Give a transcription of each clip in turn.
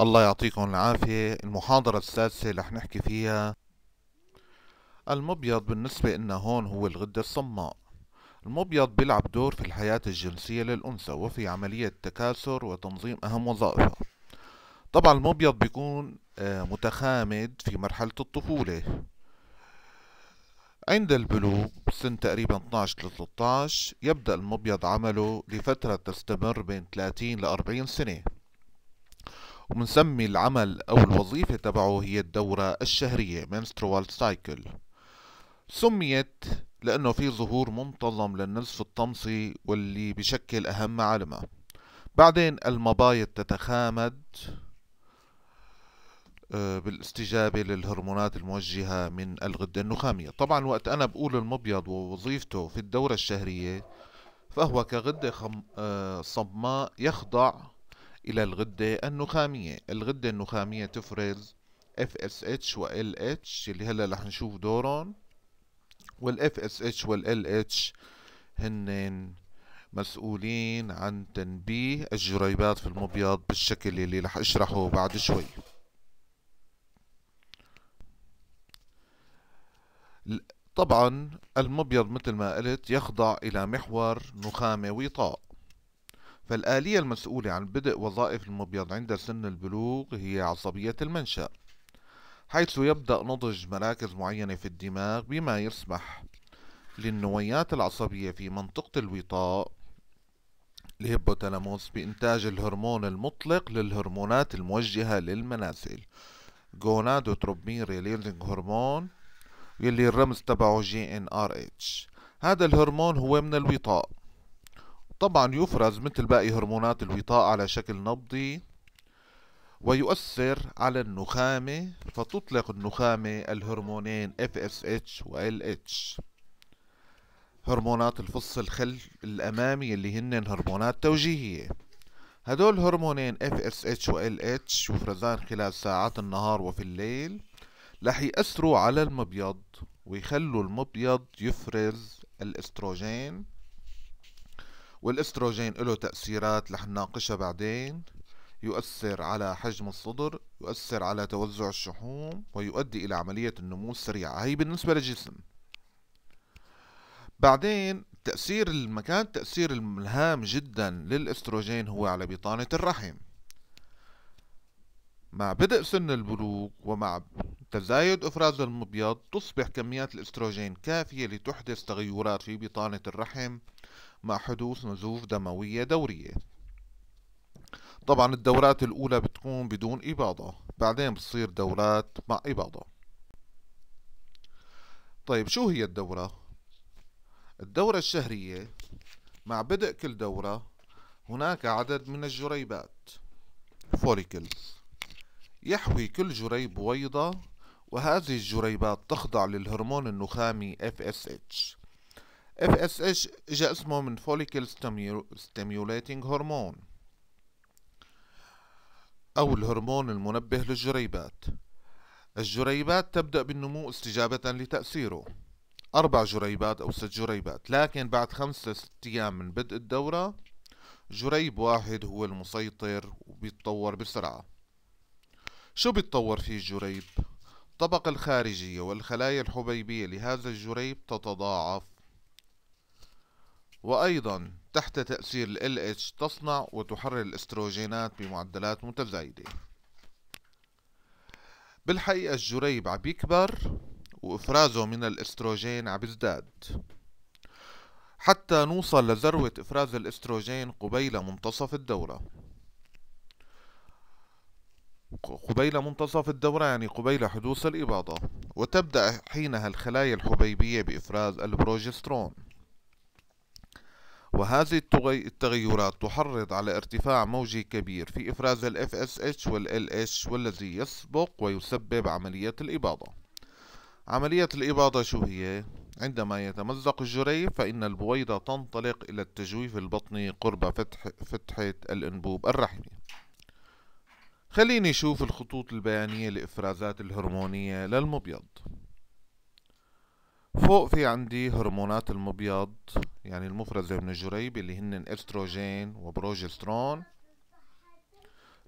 الله يعطيكم العافية المحاضرة السادسة رح نحكي فيها المبيض بالنسبة إلنا هون هو الغدة الصماء المبيض بيلعب دور في الحياة الجنسية للأنثى وفي عملية تكاثر وتنظيم أهم وظائفها طبعا المبيض بيكون آه، متخامد في مرحلة الطفولة عند البلوغ سن تقريبا 12 ل 13 يبدأ المبيض عمله لفترة تستمر بين 30 ل 40 سنة وبنسمي العمل أو الوظيفة تبعه هي الدورة الشهرية menstrual cycle سميت لأنه في ظهور منتظم للنزف الطمسي واللي بشكل أهم معالمها بعدين المبايض تتخامد آه، بالاستجابة للهرمونات الموجهة من الغدة النخامية طبعا وقت أنا بقول المبيض ووظيفته في الدورة الشهرية فهو كغدة آه، صماء يخضع إلى الغدة النخامية الغدة النخامية تفرز FSH و LH اللي هلا رح نشوف دورهم وال FSH وال LH هن مسؤولين عن تنبيه الجريبات في المبيض بالشكل اللي رح اشرحه بعد شوي طبعا المبيض مثل ما قلت يخضع إلى محور نخامة وطاء فالآلية المسؤولة عن بدء وظائف المبيض عند سن البلوغ هي عصبية المنشأ حيث يبدأ نضج مراكز معينة في الدماغ بما يسمح للنويات العصبية في منطقة الوطاء الهيبوتالاموس بإنتاج الهرمون المطلق للهرمونات الموجهة للمناسل جونادوتروبين ريليزنج هرمون يلي الرمز تبعه جي ان ار اتش هذا الهرمون هو من الوطاء طبعا يفرز مثل باقي هرمونات الوطاء على شكل نبضي ويؤثر على النخامة فتطلق النخامة الهرمونين FSH و LH هرمونات الفص الخلف الأمامي اللي هن هرمونات توجيهية هدول هرمونين FSH و LH يفرزان خلال ساعات النهار وفي الليل رح يأثروا على المبيض ويخلوا المبيض يفرز الاستروجين والاستروجين له تأثيرات رح نناقشها بعدين يؤثر على حجم الصدر يؤثر على توزع الشحوم ويؤدي إلى عملية النمو السريعة هي بالنسبة للجسم بعدين تأثير المكان تأثير الهام جدا للإستروجين هو على بطانة الرحم مع بدء سن البلوغ ومع تزايد إفراز المبيض تصبح كميات الإستروجين كافية لتحدث تغيرات في بطانة الرحم مع حدوث نزوف دموية دورية طبعا الدورات الأولى بتكون بدون إباضة بعدين بتصير دورات مع إباضة طيب شو هي الدورة؟ الدورة الشهرية مع بدء كل دورة هناك عدد من الجريبات فوليكلز يحوي كل جريب بويضة وهذه الجريبات تخضع للهرمون النخامي FSH FSH جاء اسمه من فوليكل Stimulating هرمون أو الهرمون المنبه للجريبات الجريبات تبدأ بالنمو استجابة لتأثيره أربع جريبات أو ست جريبات لكن بعد خمسة ست أيام من بدء الدورة جريب واحد هو المسيطر وبيتطور بسرعة شو بيتطور فيه الجريب؟ الطبقة الخارجية والخلايا الحبيبية لهذا الجريب تتضاعف وأيضا تحت تأثير ال LH تصنع وتحرر الاستروجينات بمعدلات متزايدة بالحقيقة الجريب عم يكبر وإفرازه من الاستروجين عم يزداد حتى نوصل لذروة إفراز الاستروجين قبيل منتصف الدورة قبيل منتصف الدورة يعني قبيل حدوث الإباضة وتبدأ حينها الخلايا الحبيبية بإفراز البروجسترون وهذه التغيرات تحرض على ارتفاع موجي كبير في إفراز ال FSH وال LH والذي يسبق ويسبب عملية الإباضة عملية الإباضة شو هي؟ عندما يتمزق الجريف فإن البويضة تنطلق إلى التجويف البطني قرب فتح فتحة الأنبوب الرحمي خليني أشوف الخطوط البيانية لإفرازات الهرمونية للمبيض فوق في عندي هرمونات المبيض يعني المفرزة من الجريب اللي هن استروجين وبروجسترون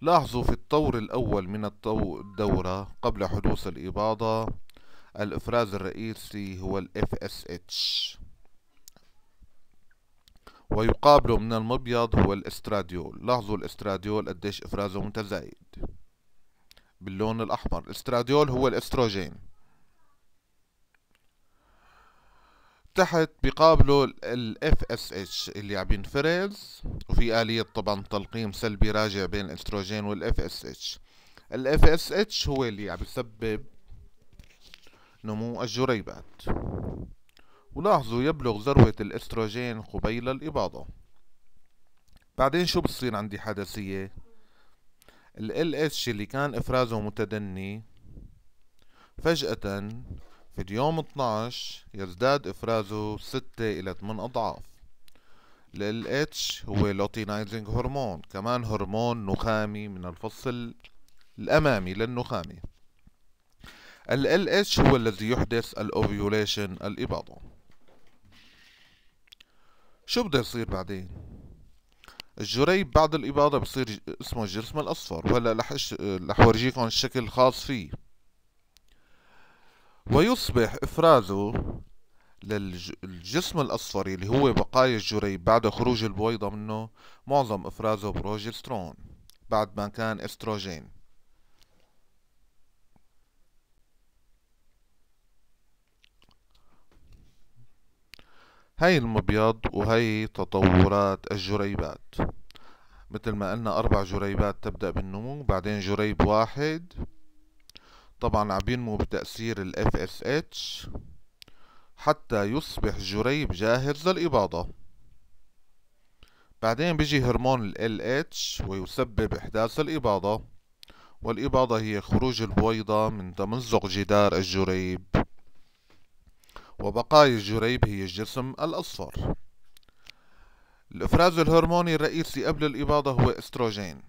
لاحظوا في الطور الأول من الدورة قبل حدوث الإباضة الإفراز الرئيسي هو ال FSH ويقابله من المبيض هو الاستراديول لاحظوا الاستراديول قديش إفرازه متزايد باللون الأحمر الاستراديول هو الاستروجين تحت بقابله ال FSH اللي عم بينفرز وفي آلية طبعا تلقيم سلبي راجع بين الاستروجين وال FSH ال FSH هو اللي عم يسبب نمو الجريبات ولاحظوا يبلغ ذروة الاستروجين قبيل الإباضة بعدين شو بصير عندي حدثية ال LH اللي كان إفرازه متدني فجأة في اليوم 12 يزداد إفرازه 6 إلى 8 أضعاف لل H هو لوتينايزنج هرمون كمان هرمون نخامي من الفصل الأمامي للنخامي ال LH هو الذي يحدث الأوفيوليشن الإباضة شو بده يصير بعدين؟ الجريب بعد الإباضة بصير اسمه الجسم الأصفر وهلا رح رح ورجيكم الشكل الخاص فيه ويصبح إفرازه للجسم الأصفري اللي هو بقايا الجريب بعد خروج البويضة منه معظم إفرازه بروجسترون بعد ما كان استروجين هاي المبيض وهي تطورات الجريبات مثل ما قلنا أربع جريبات تبدأ بالنمو بعدين جريب واحد طبعا عم بينمو بتأثير ال FSH حتى يصبح جريب جاهز للإباضة بعدين بيجي هرمون ال LH ويسبب إحداث الإباضة والإباضة هي خروج البويضة من تمزق جدار الجريب وبقايا الجريب هي الجسم الأصفر الإفراز الهرموني الرئيسي قبل الإباضة هو استروجين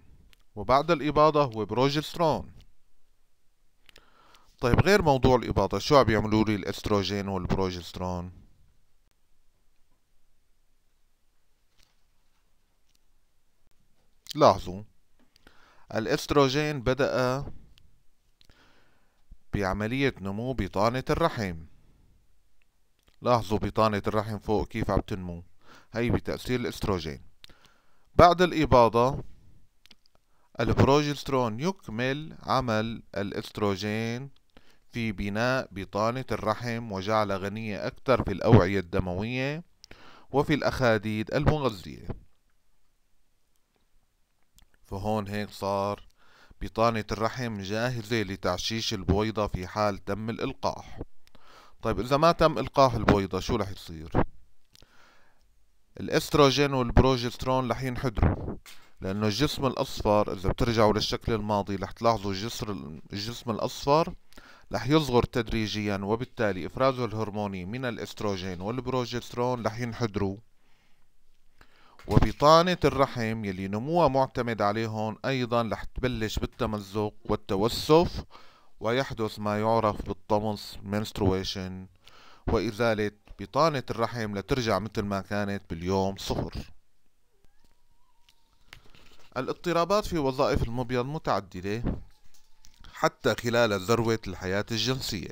وبعد الإباضة هو بروجسترون طيب غير موضوع الإباضة شو عم يعملوا لي الأستروجين والبروجسترون لاحظوا الاستروجين بدأ بعملية نمو بطانة الرحم لاحظوا بطانة الرحم فوق كيف عم تنمو هي بتأثير الاستروجين بعد الإباضة البروجسترون يكمل عمل الاستروجين في بناء بطانة الرحم وجعل غنية أكثر في الأوعية الدموية وفي الأخاديد المغذية فهون هيك صار بطانة الرحم جاهزة لتعشيش البويضة في حال تم الإلقاح طيب إذا ما تم إلقاح البويضة شو رح يصير؟ الإستروجين والبروجسترون رح ينحدروا لأنه الجسم الأصفر إذا بترجعوا للشكل الماضي رح تلاحظوا الجسر الجسم الأصفر رح يصغر تدريجيا وبالتالي إفرازه الهرموني من الإستروجين والبروجسترون رح ينحدروا وبطانة الرحم يلي نموها معتمد عليهم أيضا رح تبلش بالتمزق والتوسف ويحدث ما يعرف بالطمس منستروشن وإزالة بطانة الرحم لترجع مثل ما كانت باليوم صفر الاضطرابات في وظائف المبيض متعددة حتى خلال ذروة الحياة الجنسية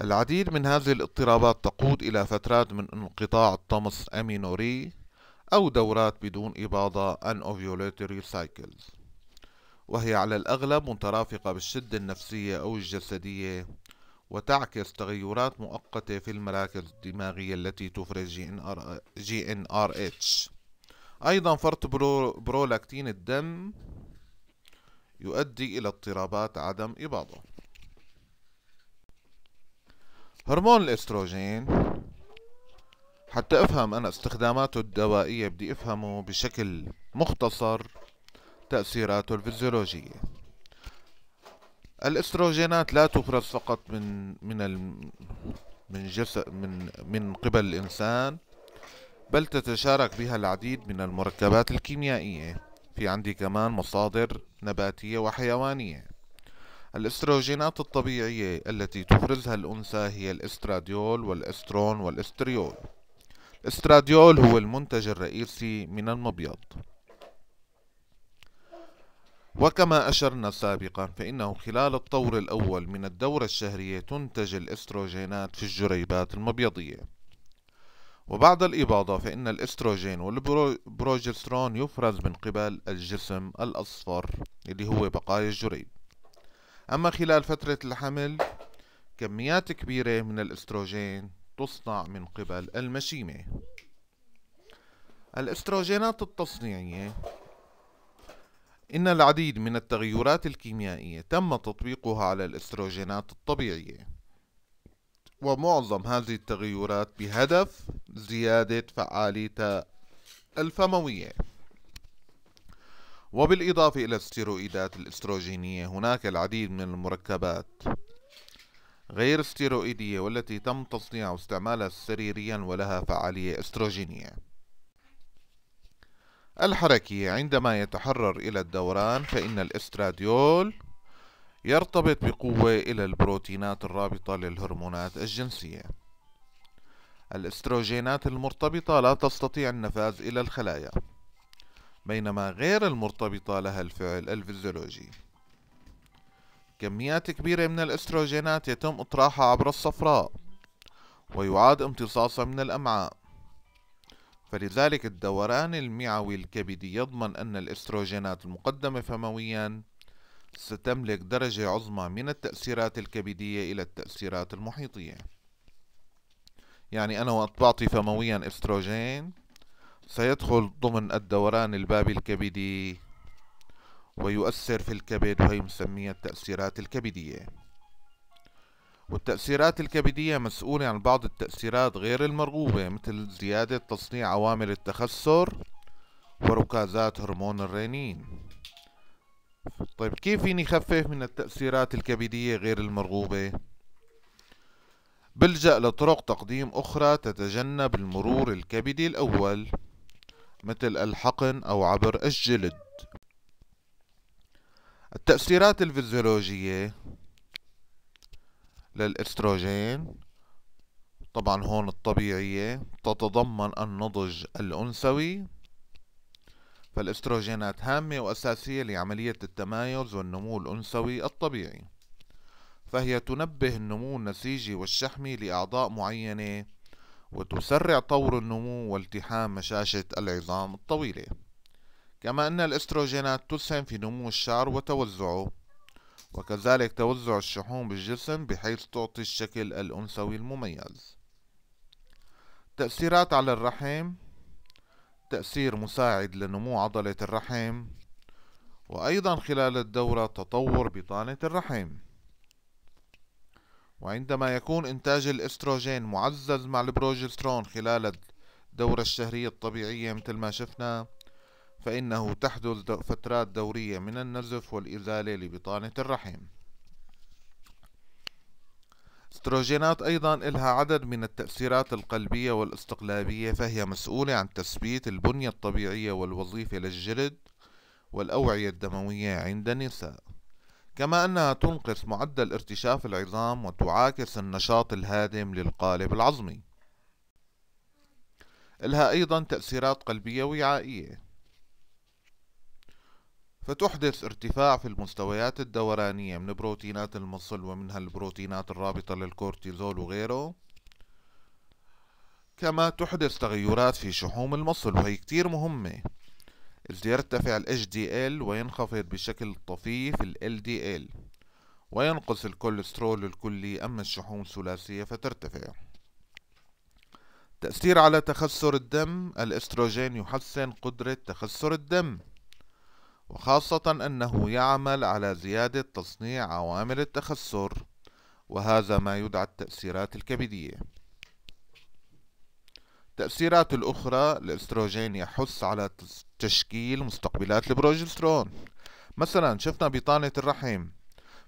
العديد من هذه الاضطرابات تقود إلى فترات من انقطاع الطمس أمينوري أو دورات بدون إباضة أن ovulatory cycles وهي على الأغلب مترافقة بالشدة النفسية أو الجسدية وتعكس تغيرات مؤقتة في المراكز الدماغية التي تفرز جي ان ار اتش أيضا فرط برو برولاكتين الدم يؤدي إلى اضطرابات عدم إباضة هرمون الاستروجين حتى افهم انا استخداماته الدوائية بدي افهمه بشكل مختصر تأثيراته الفيزيولوجية الاستروجينات لا تفرز فقط من من من جسد من من قبل الانسان بل تتشارك بها العديد من المركبات الكيميائية في عندي كمان مصادر نباتية وحيوانية الاستروجينات الطبيعية التي تفرزها الأنثى هي الاستراديول والاسترون والاستريول الاستراديول هو المنتج الرئيسي من المبيض وكما أشرنا سابقا فإنه خلال الطور الأول من الدورة الشهرية تنتج الاستروجينات في الجريبات المبيضية وبعد الإباضة فإن الإستروجين والبروجسترون يفرز من قبل الجسم الأصفر اللي هو بقايا الجريد أما خلال فترة الحمل كميات كبيرة من الإستروجين تصنع من قبل المشيمة الإستروجينات التصنيعية إن العديد من التغيرات الكيميائية تم تطبيقها على الإستروجينات الطبيعية ومعظم هذه التغيرات بهدف زيادة فعاليتها الفموية وبالإضافة إلى الستيرويدات الاستروجينية هناك العديد من المركبات غير استيرويدية والتي تم تصنيعها واستعمالها سريريا ولها فعالية استروجينية الحركية عندما يتحرر إلى الدوران فإن الاستراديول يرتبط بقوة إلى البروتينات الرابطة للهرمونات الجنسية الاستروجينات المرتبطة لا تستطيع النفاذ إلى الخلايا بينما غير المرتبطة لها الفعل الفيزيولوجي كميات كبيرة من الاستروجينات يتم إطراحها عبر الصفراء ويعاد امتصاصها من الأمعاء فلذلك الدوران المعوي الكبدي يضمن أن الاستروجينات المقدمة فمويا ستملك درجة عظمى من التأثيرات الكبدية إلى التأثيرات المحيطية يعني أنا وقت بعطي فمويا استروجين سيدخل ضمن الدوران البابي الكبدي ويؤثر في الكبد وهي مسمية التأثيرات الكبدية والتأثيرات الكبدية مسؤولة عن بعض التأثيرات غير المرغوبة مثل زيادة تصنيع عوامل التخثر وركازات هرمون الرينين طيب كيف فيني خفف من التأثيرات الكبدية غير المرغوبة؟ بلجأ لطرق تقديم أخرى تتجنب المرور الكبدي الأول مثل الحقن أو عبر الجلد التأثيرات الفيزيولوجية للإستروجين طبعا هون الطبيعية تتضمن النضج الأنثوي فالاستروجينات هامة وأساسية لعملية التمايز والنمو الأنثوي الطبيعي فهي تنبه النمو النسيجي والشحمي لأعضاء معينة وتسرع طور النمو والتحام مشاشة العظام الطويلة كما أن الاستروجينات تسهم في نمو الشعر وتوزعه وكذلك توزع الشحوم بالجسم بحيث تعطي الشكل الأنثوي المميز تأثيرات على الرحم تأثير مساعد لنمو عضلة الرحم وأيضا خلال الدورة تطور بطانة الرحم وعندما يكون إنتاج الإستروجين معزز مع البروجسترون خلال الدورة الشهرية الطبيعية مثل ما شفنا فإنه تحدث فترات دورية من النزف والإزالة لبطانة الرحم استروجينات أيضا لها عدد من التأثيرات القلبية والاستقلابية فهي مسؤولة عن تثبيت البنية الطبيعية والوظيفة للجلد والأوعية الدموية عند النساء كما أنها تنقص معدل ارتشاف العظام وتعاكس النشاط الهادم للقالب العظمي لها أيضا تأثيرات قلبية وعائية فتحدث ارتفاع في المستويات الدورانية من بروتينات المصل ومنها البروتينات الرابطة للكورتيزول وغيره كما تحدث تغيرات في شحوم المصل وهي كتير مهمة إذ يرتفع ال HDL وينخفض بشكل طفيف ال LDL وينقص الكوليسترول الكلي أما الشحوم الثلاثية فترتفع تأثير على تخثر الدم الاستروجين يحسن قدرة تخثر الدم وخاصة أنه يعمل على زيادة تصنيع عوامل التخسر وهذا ما يدعى التأثيرات الكبدية التأثيرات الأخرى الأستروجين يحث على تشكيل مستقبلات البروجسترون مثلا شفنا بطانة الرحم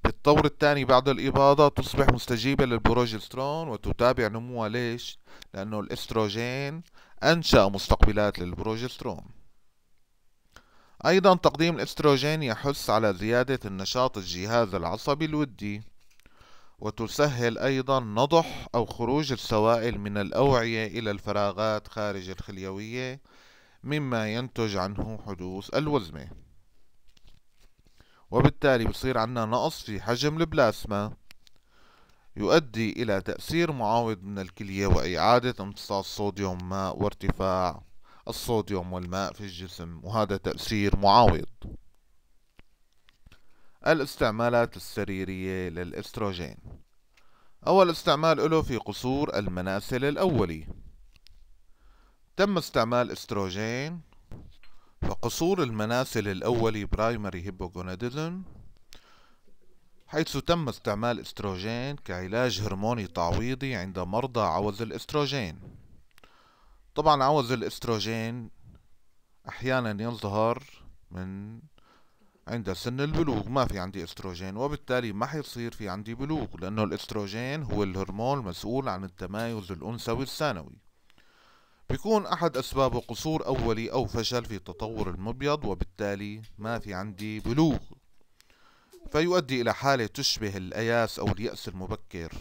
في الطور الثاني بعد الإباضة تصبح مستجيبة للبروجسترون وتتابع نموها ليش؟ لأنه الأستروجين أنشأ مستقبلات للبروجسترون أيضا تقديم الإستروجين يحث على زيادة النشاط الجهاز العصبي الودي وتسهل أيضا نضح أو خروج السوائل من الأوعية إلى الفراغات خارج الخليوية مما ينتج عنه حدوث الوزمة وبالتالي بصير عندنا نقص في حجم البلازما يؤدي إلى تأثير معاوض من الكلية وإعادة امتصاص صوديوم ماء وارتفاع الصوديوم والماء في الجسم وهذا تأثير معاوض الاستعمالات السريرية للإستروجين أول استعمال له في قصور المناسل الأولي تم استعمال استروجين فقصور المناسل الأولي برايمري هيبوغوناديزم حيث تم استعمال استروجين كعلاج هرموني تعويضي عند مرضى عوز الاستروجين طبعا عوز الاستروجين احيانا يظهر من عند سن البلوغ ما في عندي استروجين وبالتالي ما حيصير في عندي بلوغ لانه الاستروجين هو الهرمون المسؤول عن التمايز الانثوي الثانوي بيكون احد اسبابه قصور اولي او فشل في تطور المبيض وبالتالي ما في عندي بلوغ فيؤدي الى حاله تشبه الاياس او الياس المبكر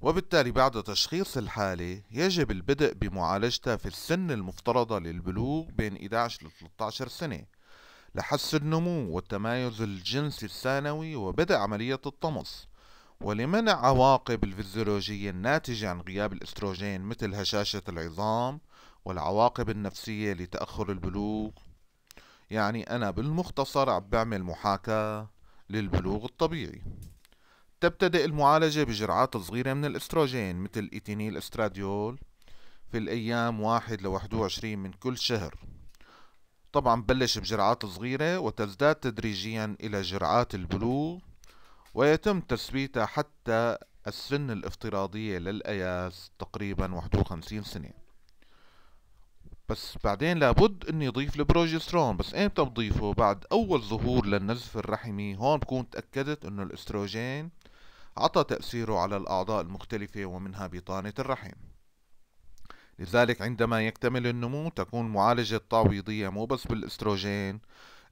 وبالتالي بعد تشخيص الحالة يجب البدء بمعالجتها في السن المفترضة للبلوغ بين 11 ل 13 سنة لحس النمو والتمايز الجنسي الثانوي وبدء عملية الطمس ولمنع عواقب الفيزيولوجية الناتجة عن غياب الاستروجين مثل هشاشة العظام والعواقب النفسية لتأخر البلوغ يعني أنا بالمختصر عم بعمل محاكاة للبلوغ الطبيعي تبتدئ المعالجة بجرعات صغيرة من الاستروجين مثل إيتينيل استراديول في الأيام واحد لواحد وعشرين من كل شهر طبعا بلش بجرعات صغيرة وتزداد تدريجيا إلى جرعات البلوغ ويتم تثبيتها حتى السن الافتراضية للأياس تقريبا واحد وخمسين سنة بس بعدين لابد اني اضيف البروجسترون بس امتى بضيفه بعد اول ظهور للنزف الرحمي هون بكون تأكدت انه الاستروجين عطى تأثيره على الأعضاء المختلفة ومنها بطانة الرحم لذلك عندما يكتمل النمو تكون معالجة التعويضية مو بس بالاستروجين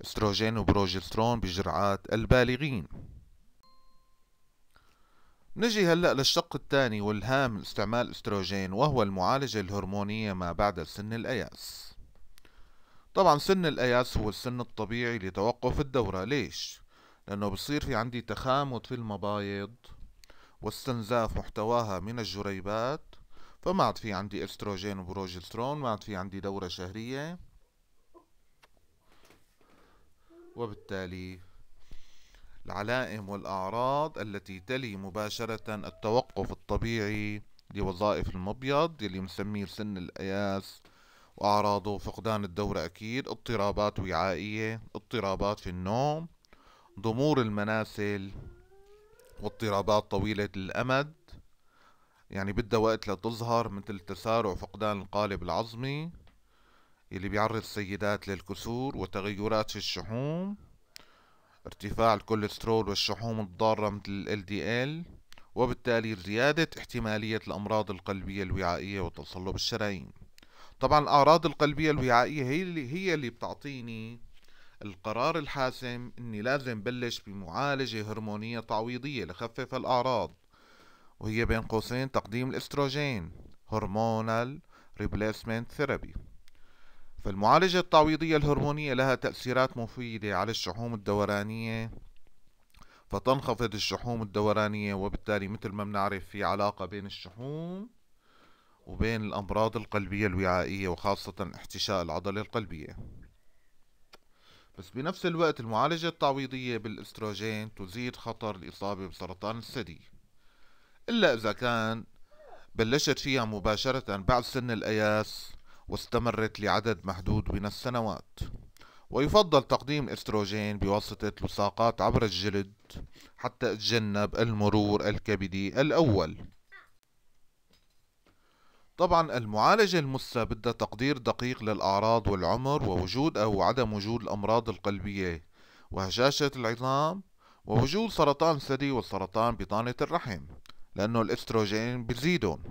استروجين وبروجسترون بجرعات البالغين نجي هلأ للشق الثاني والهام استعمال استروجين وهو المعالجة الهرمونية ما بعد سن الأياس طبعا سن الأياس هو السن الطبيعي لتوقف الدورة ليش؟ لأنه بصير في عندي تخامد في المبايض واستنزاف محتواها من الجريبات فما عاد في عندي استروجين وبروجسترون ما عاد في عندي دورة شهرية وبالتالي العلائم والأعراض التي تلي مباشرة التوقف الطبيعي لوظائف المبيض اللي مسميه سن الأياس وأعراضه فقدان الدورة أكيد اضطرابات وعائية اضطرابات في النوم ضمور المناسل واضطرابات طويلة الأمد يعني بدها وقت لتظهر مثل تسارع فقدان القالب العظمي اللي بيعرض السيدات للكسور وتغيرات في الشحوم ارتفاع الكوليسترول والشحوم الضارة مثل ال LDL وبالتالي زيادة احتمالية الأمراض القلبية الوعائية وتصلب الشرايين طبعا الأعراض القلبية الوعائية هي اللي, هي اللي بتعطيني القرار الحاسم اني لازم بلش بمعالجة هرمونية تعويضية لخفف الاعراض وهي بين قوسين تقديم الاستروجين هرمونال ريبليسمنت ثيرابي فالمعالجة التعويضية الهرمونية لها تأثيرات مفيدة على الشحوم الدورانية فتنخفض الشحوم الدورانية وبالتالي مثل ما بنعرف في علاقة بين الشحوم وبين الأمراض القلبية الوعائية وخاصة احتشاء العضلة القلبية بس بنفس الوقت المعالجة التعويضية بالاستروجين تزيد خطر الإصابة بسرطان الثدي إلا إذا كان بلشت فيها مباشرة بعد سن الأياس واستمرت لعدد محدود من السنوات ويفضل تقديم الاستروجين بواسطة لصاقات عبر الجلد حتى تجنب المرور الكبدي الأول طبعا المعالجة المثلى بدها تقدير دقيق للأعراض والعمر ووجود أو عدم وجود الأمراض القلبية وهشاشة العظام ووجود سرطان الثدي والسرطان بطانة الرحم لأنه الاستروجين بيزيدهم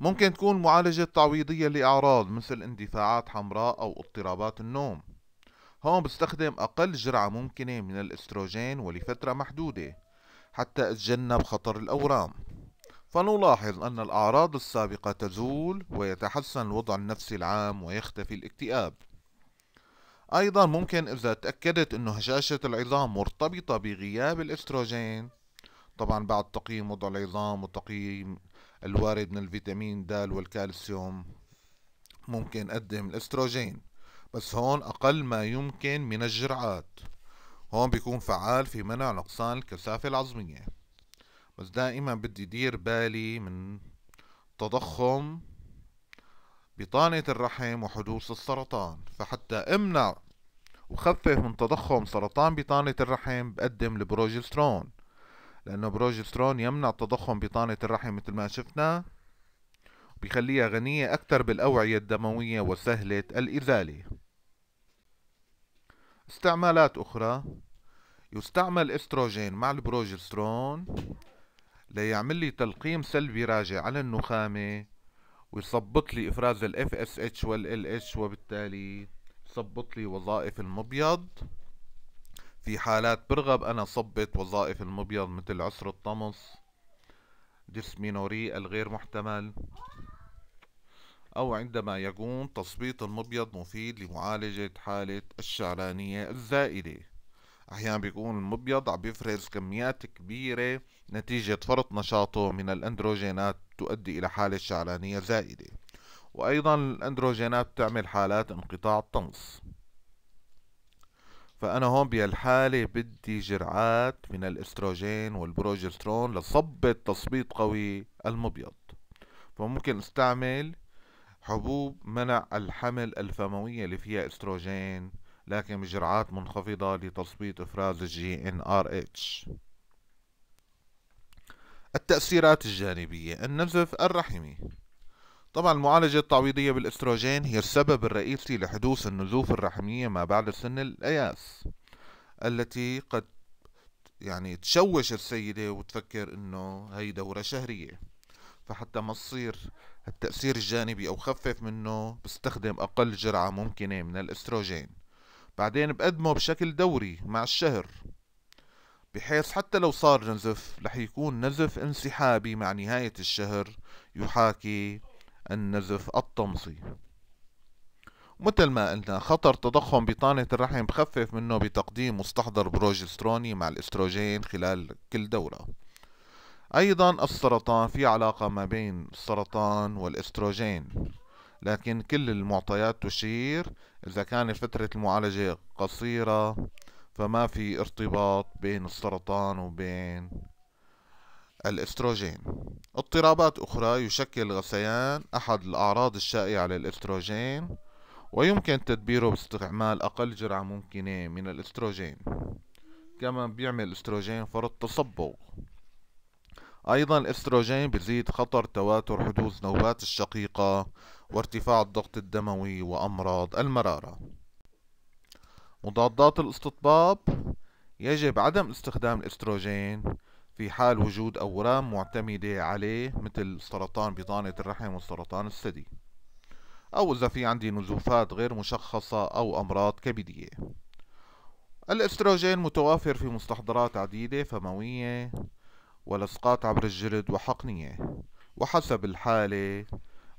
ممكن تكون معالجة تعويضية لأعراض مثل اندفاعات حمراء أو اضطرابات النوم هون بستخدم أقل جرعة ممكنة من الاستروجين ولفترة محدودة حتى أتجنب خطر الأورام فنلاحظ أن الأعراض السابقة تزول ويتحسن الوضع النفسي العام ويختفي الاكتئاب أيضا ممكن إذا تأكدت أن هشاشة العظام مرتبطة بغياب الإستروجين طبعا بعد تقييم وضع العظام وتقييم الوارد من الفيتامين د والكالسيوم ممكن أقدم الإستروجين بس هون أقل ما يمكن من الجرعات هون بيكون فعال في منع نقصان الكثافة العظمية بس دائما بدي دير بالي من تضخم بطانة الرحم وحدوث السرطان فحتى امنع وخفف من تضخم سرطان بطانة الرحم بقدم البروجسترون لأنه بروجسترون يمنع تضخم بطانة الرحم مثل ما شفنا بيخليها غنية أكثر بالأوعية الدموية وسهلة الإزالة استعمالات أخرى يستعمل استروجين مع البروجسترون ليعمل لي تلقيم سلبي راجع على النخامة ويثبط لي إفراز ال FSH وال LH وبالتالي يثبط لي وظائف المبيض في حالات برغب أنا صبت وظائف المبيض مثل عسر الطمس ديسمينوري الغير محتمل أو عندما يكون تصبيط المبيض مفيد لمعالجة حالة الشعرانية الزائدة أحيانا بيكون المبيض عم بيفرز كميات كبيرة نتيجة فرط نشاطه من الأندروجينات تؤدي إلى حالة شعلانية زائدة وأيضا الأندروجينات بتعمل حالات انقطاع الطمس فأنا هون بهالحالة بدي جرعات من الإستروجين والبروجسترون لصبت تصبيط قوي المبيض فممكن استعمل حبوب منع الحمل الفموية اللي فيها استروجين لكن بجرعات منخفضة لتثبيط إفراز الجي إن آر اتش التأثيرات الجانبية النزف الرحمي طبعا المعالجة التعويضية بالاستروجين هي السبب الرئيسي لحدوث النزوف الرحمية ما بعد سن الأياس التي قد يعني تشوش السيدة وتفكر انه هي دورة شهرية فحتى ما تصير التأثير الجانبي او خفف منه بستخدم اقل جرعة ممكنة من الاستروجين بعدين بقدمه بشكل دوري مع الشهر بحيث حتى لو صار نزف رح يكون نزف انسحابي مع نهاية الشهر يحاكي النزف الطمسي مثل ما قلنا خطر تضخم بطانة الرحم بخفف منه بتقديم مستحضر بروجستروني مع الاستروجين خلال كل دورة أيضا السرطان في علاقة ما بين السرطان والاستروجين لكن كل المعطيات تشير إذا كانت فترة المعالجة قصيرة فما في ارتباط بين السرطان وبين الاستروجين اضطرابات أخرى يشكل الغثيان أحد الأعراض الشائعة للاستروجين ويمكن تدبيره باستعمال أقل جرعة ممكنة من الاستروجين كما بيعمل الاستروجين فرط تصبغ أيضا الاستروجين بزيد خطر تواتر حدوث نوبات الشقيقة وارتفاع الضغط الدموي وأمراض المرارة مضادات الاستطباب يجب عدم استخدام الاستروجين في حال وجود أورام معتمدة عليه مثل سرطان بطانة الرحم وسرطان الثدي أو إذا في عندي نزوفات غير مشخصة أو أمراض كبدية الاستروجين متوافر في مستحضرات عديدة فموية ولصقات عبر الجلد وحقنية وحسب الحالة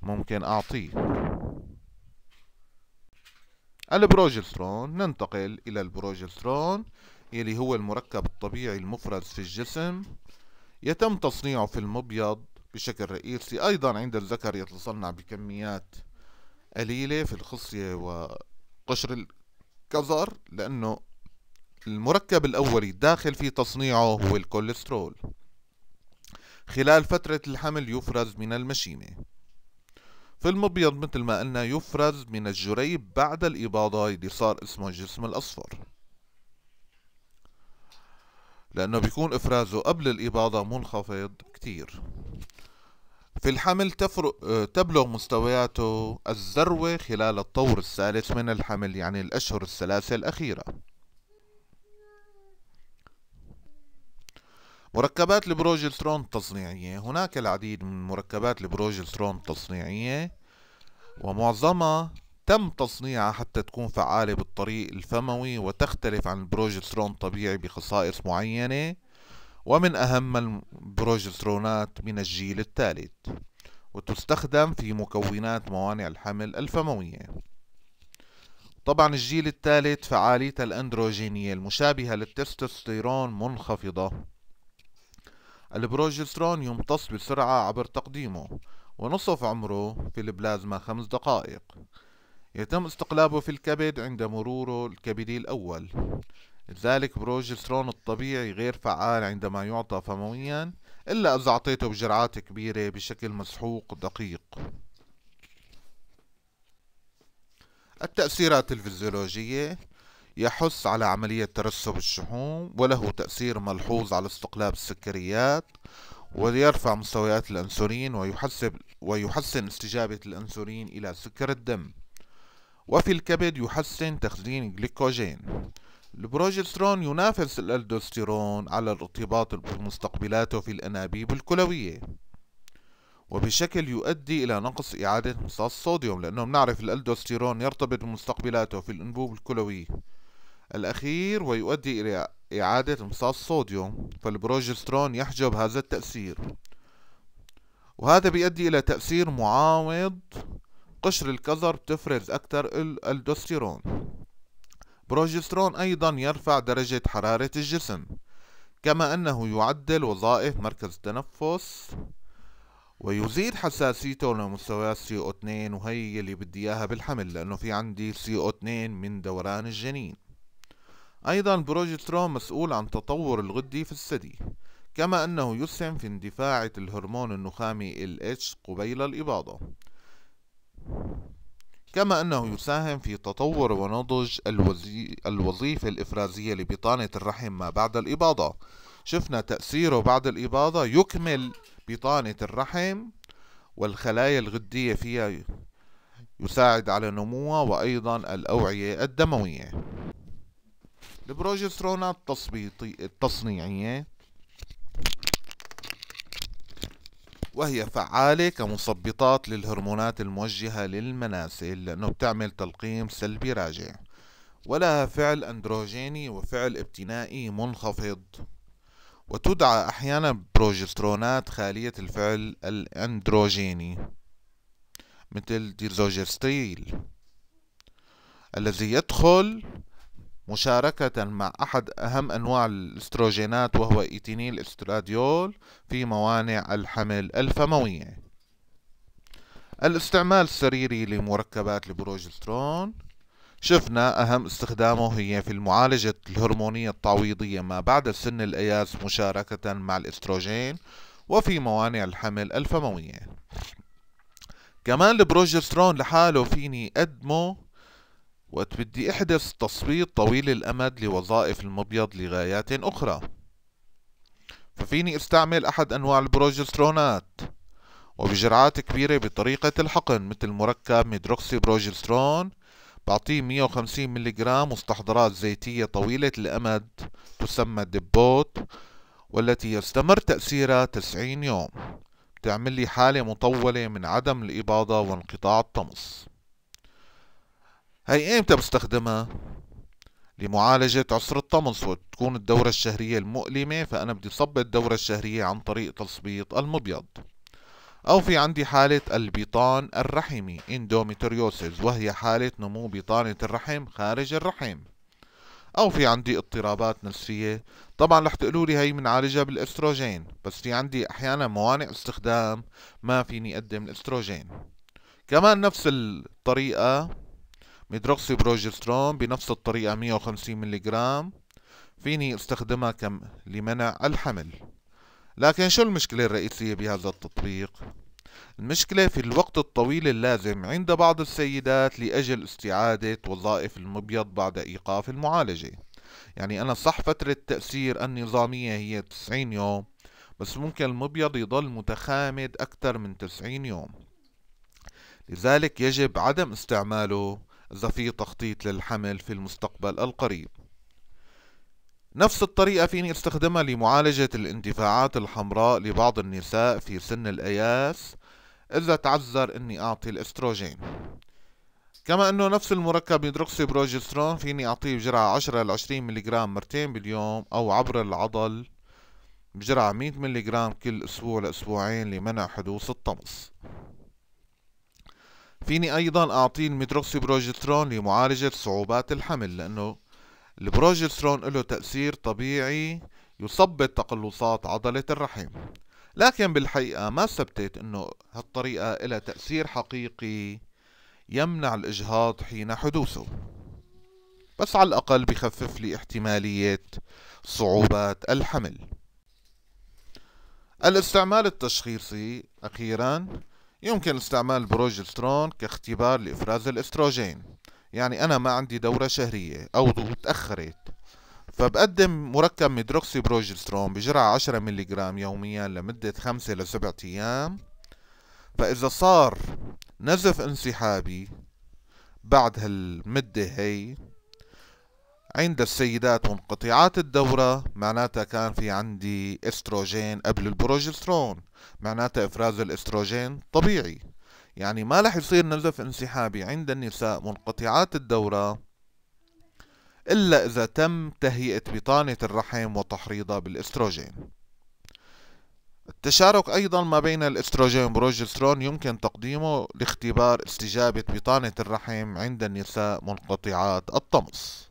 ممكن أعطيه البروجسترون ننتقل إلى البروجسترون يلي هو المركب الطبيعي المفرز في الجسم يتم تصنيعه في المبيض بشكل رئيسي أيضا عند الذكر يتصنع بكميات قليلة في الخصية وقشر الكظر لأنه المركب الأولي الداخل في تصنيعه هو الكوليسترول خلال فترة الحمل يفرز من المشيمة في المبيض مثل ما قلنا يفرز من الجريب بعد الإباضة اللي صار اسمه الجسم الأصفر لأنه بيكون إفرازه قبل الإباضة منخفض كتير في الحمل تبلغ مستوياته الذروة خلال الطور الثالث من الحمل يعني الأشهر الثلاثة الأخيرة مركبات البروجسترون التصنيعية هناك العديد من مركبات البروجسترون التصنيعية ومعظمها تم تصنيعها حتى تكون فعالة بالطريق الفموي وتختلف عن البروجسترون الطبيعي بخصائص معينة ومن أهم البروجسترونات من الجيل الثالث وتستخدم في مكونات موانع الحمل الفموية طبعا الجيل الثالث فعاليتها الأندروجينية المشابهة للتستوستيرون منخفضة البروجسترون يمتص بسرعة عبر تقديمه ونصف عمره في البلازما خمس دقائق يتم استقلابه في الكبد عند مروره الكبدي الأول لذلك بروجسترون الطبيعي غير فعال عندما يعطى فمويا إلا إذا أعطيته بجرعات كبيرة بشكل مسحوق دقيق التأثيرات الفيزيولوجية يحث على عملية ترسب الشحوم وله تأثير ملحوظ على استقلاب السكريات ويرفع مستويات الأنسولين ويحسب ويحسن استجابة الأنسولين إلى سكر الدم وفي الكبد يحسن تخزين جليكوجين البروجسترون ينافس الألدوستيرون على الارتباط بمستقبلاته في الأنابيب الكلوية وبشكل يؤدي إلى نقص إعادة امتصاص الصوديوم لأنه بنعرف الألدوستيرون يرتبط بمستقبلاته في الأنبوب الكلوي الأخير ويؤدي إلى إعادة امتصاص الصوديوم فالبروجسترون يحجب هذا التأثير وهذا بيؤدي إلى تأثير معاوض قشر الكظر بتفرز أكثر الألدوستيرون بروجسترون أيضا يرفع درجة حرارة الجسم كما أنه يعدل وظائف مركز التنفس ويزيد حساسيته لمستويات سي او 2 وهي اللي بدي اياها بالحمل لانه في عندي سي او 2 من دوران الجنين أيضا بروجسترون مسؤول عن تطور الغدة في الثدي كما أنه يسهم في اندفاعة الهرمون النخامي LH قبيل الإباضة كما أنه يساهم في تطور ونضج الوظيفة الإفرازية لبطانة الرحم ما بعد الإباضة شفنا تأثيره بعد الإباضة يكمل بطانة الرحم والخلايا الغدية فيها يساعد على نموها وأيضا الأوعية الدموية البروجسترونات التصبيطي التصنيعية وهي فعالة كمثبطات للهرمونات الموجهة للمناسل لأنه بتعمل تلقيم سلبي راجع ولها فعل أندروجيني وفعل ابتنائي منخفض وتدعى أحيانا بروجسترونات خالية الفعل الأندروجيني مثل ديزوجستيل الذي يدخل مشاركة مع أحد أهم أنواع الأستروجينات وهو إيتينيل استراديول في موانع الحمل الفموية الاستعمال السريري لمركبات البروجسترون شفنا أهم استخدامه هي في المعالجة الهرمونية التعويضية ما بعد سن الأياس مشاركة مع الاستروجين وفي موانع الحمل الفموية كمان البروجسترون لحاله فيني أقدمه وقت بدي احدث تصويت طويل الامد لوظائف المبيض لغايات اخرى ففيني استعمل احد انواع البروجسترونات وبجرعات كبيرة بطريقة الحقن مثل مركب ميدروكسي بروجسترون بعطيه 150 ملغ مستحضرات زيتية طويلة الأمد تسمى دبوت والتي يستمر تأثيرها 90 يوم تعمل لي حالة مطولة من عدم الإباضة وانقطاع الطمس هي ايمتى بستخدمها لمعالجة عسر الطمس وتكون الدورة الشهرية المؤلمة فأنا بدي صب الدورة الشهرية عن طريق تصبيط المبيض أو في عندي حالة البطان الرحمي endometriosis وهي حالة نمو بطانة الرحم خارج الرحم أو في عندي اضطرابات نفسية طبعا رح تقولوا لي هي بنعالجها بالاستروجين بس في عندي أحيانا موانع استخدام ما فيني أقدم الاستروجين كمان نفس الطريقة ميدروكسي بروجسترون بنفس الطريقة 150 جرام فيني استخدمها كم لمنع الحمل لكن شو المشكلة الرئيسية بهذا التطبيق؟ المشكلة في الوقت الطويل اللازم عند بعض السيدات لأجل استعادة وظائف المبيض بعد إيقاف المعالجة يعني أنا صح فترة تأثير النظامية هي 90 يوم بس ممكن المبيض يضل متخامد أكثر من 90 يوم لذلك يجب عدم استعماله إذا في تخطيط للحمل في المستقبل القريب نفس الطريقة فيني استخدمها لمعالجة الاندفاعات الحمراء لبعض النساء في سن الأياس إذا تعذر إني أعطي الأستروجين كما أنه نفس المركب هيدروكسي بروجسترون فيني أعطيه بجرعة 10 إلى 20 جرام مرتين باليوم أو عبر العضل بجرعة 100 جرام كل أسبوع لأسبوعين لمنع حدوث الطمس فيني ايضا اعطيه بروجسترون لمعالجة صعوبات الحمل لانه البروجسترون له تأثير طبيعي يثبط تقلصات عضلة الرحم لكن بالحقيقة ما ثبتت انه هالطريقة لها تأثير حقيقي يمنع الاجهاض حين حدوثه بس على الاقل بخفف لي احتمالية صعوبات الحمل الاستعمال التشخيصي اخيرا يمكن استعمال بروجسترون كاختبار لإفراز الإستروجين يعني أنا ما عندي دورة شهرية أو تأخرت فبقدم مركب ميدروكسي بروجسترون بجرعة 10 جرام يوميا لمدة 5 إلى 7 أيام فإذا صار نزف انسحابي بعد هالمدة هي عند السيدات وانقطاعات الدورة معناتها كان في عندي استروجين قبل البروجسترون معناتها إفراز الاستروجين طبيعي يعني ما رح يصير نزف انسحابي عند النساء منقطعات الدورة إلا إذا تم تهيئة بطانة الرحم وتحريضها بالاستروجين التشارك أيضا ما بين الاستروجين والبروجسترون يمكن تقديمه لاختبار استجابة بطانة الرحم عند النساء منقطعات الطمس